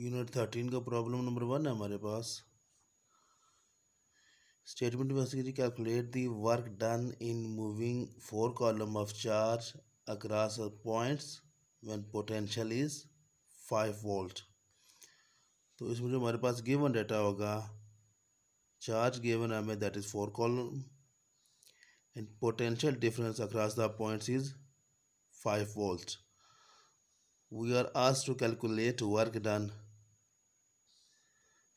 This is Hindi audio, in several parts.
यूनिट थर्टीन का प्रॉब्लम नंबर वन है हमारे पास स्टेटमेंट में calculate the work done in moving four coulomb of charge across points when potential is five volt तो इसमें जो हमारे पास गिवन डाटा होगा चार्ज गिवन हमें that is four coulomb and potential difference across the points is five volt we are asked to calculate work done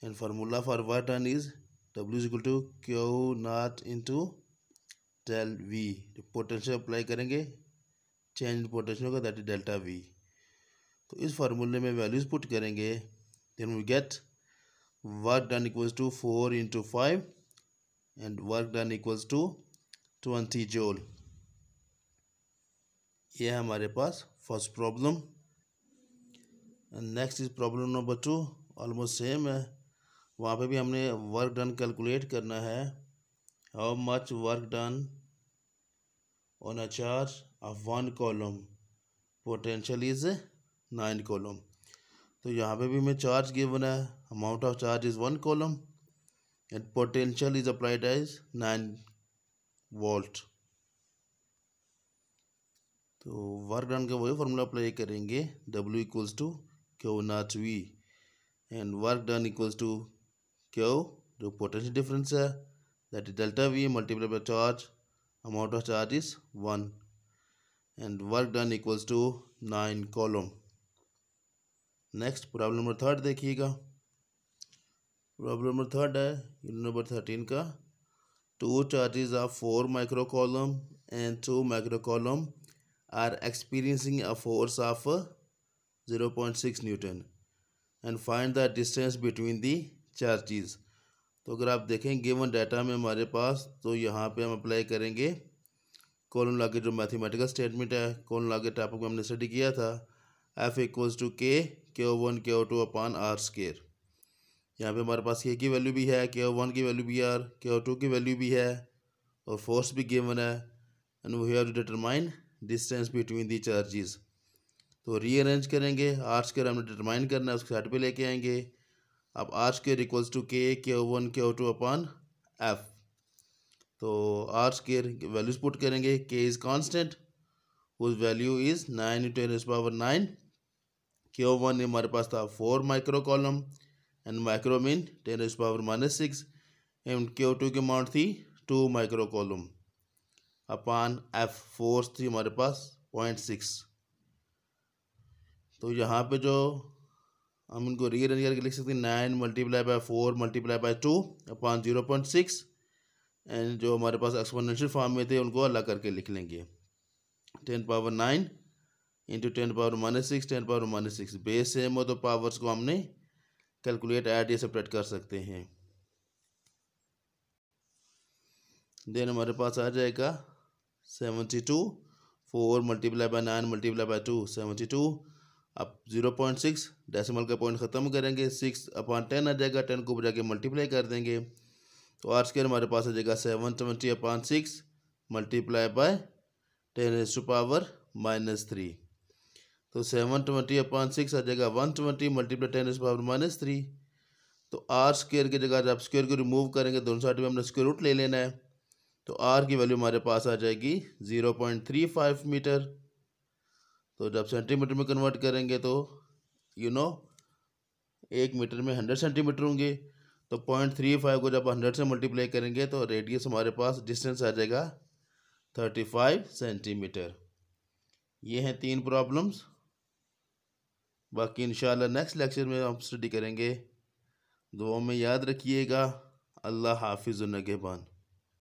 and formula for work done is w is equal to q naught into del v तो पोटेंशियल अप्लाई करेंगे चेंज पोटेंशियल होगा दैट इज डेल्टा v तो इस फार्मूले में वैल्यूज पुट करेंगे then we get work done equals to four into five and work done equals to twenty joule ये हमारे पास first problem next is problem number two almost same है वहाँ पे भी हमने वर्क डन कैलकुलेट करना है how much work done on a charge of one coulomb potential is nine coulomb तो यहाँ पे भी हमें चार्ज गिवन है amount of charge is one coulomb and potential is applied as nine volt तो वर्क डन का वही फार्मूला अप्लाई करेंगे W equals to Q not V and work done equals to Q जो पोटेंशियल डिफरेंस है that is delta V multiply by charge amount of charge is one and work done equals to nine coulomb next problem number third देखिएगा प्रॉब्लम नंबर थर्ड है यूनिट नंबर थर्टीन का two charges of four micro coulomb and two micro coulomb are experiencing a force of 0.6 newton and find the distance between the charges तो अगर आप देखें गिवन डाटा में हमारे पास तो यहाँ पे हम अप्लाई करेंगे कॉलम लागे के जो मैथमेटिकल स्टेटमेंट है कॉलम लागे के टॉपिक में हमने स्टडी किया था एफ इक्वल्स टू के के O one K O two upon R square यहाँ पे हमारे पास के की वैल्यू भी है के ओ वन की वैल्यू भी आर के ओ टू की वैल्यू भी है और फोर्स भी गिवन है and we have to determine distance between the charges तो रीअरेंज करेंगे आर स्क्र हमने डिटरमाइन करना है उसके साइड पे लेके आएंगे अब आर स्क्र इक्वल्स टू के तो K one K two upon F तो आर स्क्र वैल्यूज पुट करेंगे के इज़ कांस्टेंट उस value is nine ten N power nine K one हमारे पास था four micro coulomb and micro mean ten S power minus six and K two की अमाउंट थी two micro coulomb upon F force थी हमारे पास पॉइंट सिक्स तो यहाँ पे जो हम इनको रीअरेंज करके लिख सकते हैं nine multiply by four multiply by two upon zero point six and जो हमारे पास एक्सपोनेंशियल फॉर्म में थे उनको अलग करके लिख लेंगे ten power nine into ten power minus six ten power minus six base same हो तो पावर्स को हमने कैलकुलेट ऐड या सपरेट कर सकते हैं देन हमारे पास आ जाएगा seventy two four multiply by nine multiply by two seventy two अब जीरो पॉइंट सिक्स डेसिमल का पॉइंट ख़त्म करेंगे सिक्स अपॉन टेन आ जाएगा टेन को बजा के मल्टीप्लाई कर देंगे तो आर स्केयर हमारे पास आ जाएगा seven twenty upon six multiply by ten S to power minus three तो सेवन ट्वेंटी अपॉन सिक्स आ जाएगा one twenty multiply ten S power minus three तो आर स्केयर की जगह जब स्क्यर को रिमूव करेंगे दोनों साइड में हमने स्क्यर रूट ले लेना है तो आर की वैल्यू हमारे पास आ जाएगी zero point three five metre तो जब सेंटीमीटर में कन्वर्ट करेंगे तो यू you नो know, एक मीटर में हंड्रेड सेंटीमीटर होंगे तो पॉइंट थ्री फाइव को जब हंड्रेड से मल्टीप्लाई करेंगे तो रेडियस हमारे पास डिस्टेंस आ जाएगा थर्टी फाइव सेंटीमीटर ये हैं तीन प्रॉब्लम्स बाकी इंशाल्लाह नेक्स्ट लेक्चर में हम स्टडी करेंगे दो में याद रखिएगा अल्लाह हाफिज़ नगेबान